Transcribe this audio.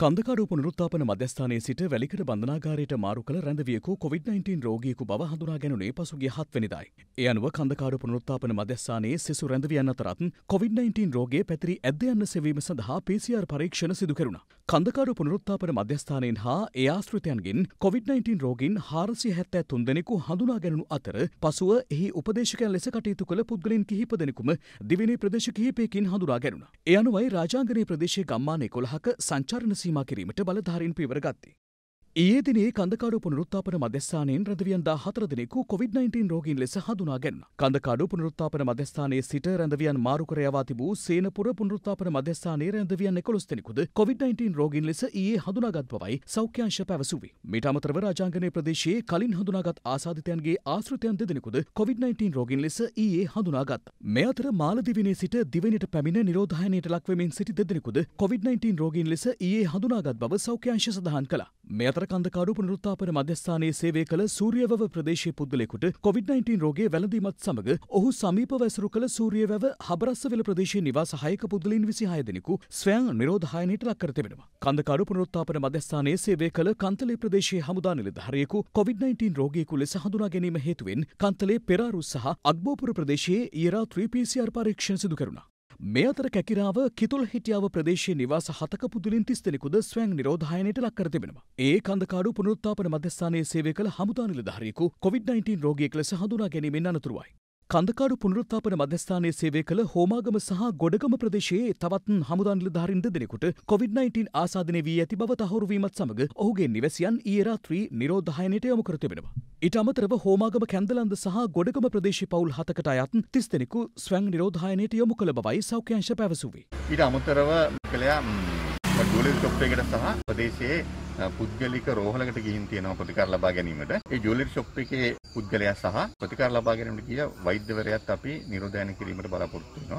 කන්දකාඩු පුනරුත්ථාපන මධ්‍යස්ථානයේ සිට වැලිකඩ බන්ධනාගාරයට මාරු කළ රැඳවියෙකු COVID-19 රෝගියෙකු බව හඳුනා ගැනුණේ පසුගිය 7 වෙනිදායි. ඒ අනුව කන්දකාඩු පුනරුත්ථාපන මධ්‍යස්ථානයේ සිසු රැඳවියන් අතරත් COVID-19 රෝගය පැතිරි ඇද්ද යන්න සෙවීම සඳහා PCR පරීක්ෂණ සිදු කෙරුණා. කන්දකාඩු පුනරුත්ථාපන මධ්‍යස්ථානයෙන් හා ඒ ආශ්‍රිතයන්ගෙන් COVID-19 රෝගීන් 473 දෙනෙකු හඳුනා ගැනුණු අතර පසුව එහි උපදේශකයන් ලෙස කටයුතු කළ පුද්ගලයන් කිහිප දෙනෙකුම දිවිනේ ප්‍රදේශ කිහිපයකින් හඳුනා ගැනුණා. ඒ අනුවයි රාජාංගනීය ප්‍රදේශයේ ගම්මාන 11ක සංචාරණ සීමා කිරීමට බලධාරීන් පියවර ගත්තේ. ඒ දින කඳකාඩු පුනරුත්තාපන මධ්‍යස්ථානයෙන් රැඳවියන්දා හතර දෙනෙකු කොවිD-19 රෝගීන් ලෙස හඳුනාගෙන කඳකාඩු පුනරුත්තාපන මධ්‍යස්ථානයේ සිට රැඳවියන් මාරු කර යවා තිබූ සේනපුර පුනරුත්තාපන මධ්‍යස්ථානයේ රැඳවියන් 11 දෙනෙකුද කොවිD-19 රෝගීන් ලෙස ඊයේ හඳුනාගත් බවයි සෞඛ්‍යාංශ පැවසුවේ. මීට අමතරව රාජාංගනයේ ප්‍රදේශයේ කලින් හඳුනාගත් ආසාදිතයන්ගේ ආශ්‍රිතයන් දෙදෙනෙකුද කොවිD-19 රෝගීන් ලෙස ඊයේ හඳුනාගත්. මේ අතර මාලදිවයිනේ සිට දිවයිනට පැමිණ නිරෝධායනයට ලක්වෙමින් සිටි දෙදෙනෙකුද කොවිD-19 රෝගීන් ලෙස ඊයේ හඳුනාගත් බව සෞඛ්‍යාංශ සඳහන් කළා. මේ අතර කන්දකාඩු පුනරුත්ථාපන මධ්‍යස්ථානයේ සේවය කළ සූර්යවැව ප්‍රදේශයේ පුද්ගලයෙකුට COVID-19 රෝගයේ වැළඳීමත් සමග ඔහු සමීපව ඇසුරු කළ සූර්යවැව හබරස්සවිල ප්‍රදේශයේ නිවාස 6ක පුද්ගලයන් 26 දෙනෙකු ස්වයං නිරෝධායනයට ලක් කර තිබෙනවා. කන්දකාඩු පුනරුත්ථාපන මධ්‍යස්ථානයේ සේවය කළ කන්තලේ ප්‍රදේශයේ හමුදා නිලධාරියෙකු COVID-19 රෝගියෙකු ලෙස හඳුනා ගැනීම හේතුවෙන් කන්තලේ පෙරාරු සහ අග්බෝපුර ප්‍රදේශයේ ඊ රාත්‍රී PCR පරීක්ෂණ සිදු කරුණා. මේ අතර කැකිරාව කිතුල් හිටියාව ප්‍රදේශය නිවාස හතක පුදුලින් තිස්තෙනෙකුද ස්වයන් නිරෝධායනයට ලක්කර තිබෙනවා. ඒ කඳකාඩු පුනරුත්ථාපන මධ්‍යස්ථානයේ සේවය කළ හමුදා නිලධාරියෙකු කොවිD-19 රෝගියෙක් ලෙස හඳුනා ගැනීමෙන් අනතුරුවයි. කඳකාඩු පුනරුත්ථාපන මධ්‍යස්ථානයේ සේවය කළ හෝමාගම සහ ගොඩගම ප්‍රදේශයේ තවත් හමුදා නිලධාරීන් දෙදෙනෙකුට කොවිඩ්-19 ආසාදනය වී ඇති බව තහවුරු වීමත් සමග ඔහුගේ නිවැසියන් ඊයේ රාත්‍රී නිරෝධායනයට යොමු කර තිබෙනවා. ඊට අමතරව හෝමාගම කැන්දලන්ද සහ ගොඩගම ප්‍රදේශයේ පවුල් හතකට අයත් 30 දෙනෙකු ස්වයං නිරෝධායනයට යොමු කළ බවයි සෞඛ්‍ය අංශ පැවසුවේ. ඊට අමතරව කළා ජුවලරි ෂොප් එකට සහ ප්‍රදේශයේ පුද්ගලික රෝහලකට ගිහින් තියෙනවා ප්‍රතිකාර ලබා ගැනීමට. ඒ ජුවලරි ෂොප් එකේ පුද්ගලයා සහ ප්‍රතිකාර ලබා ගැනීමට ගිය වෛද්‍යවරයාත් අපි නිරෝධායන කිරීමට බලාපොරොත්තු වෙනවා.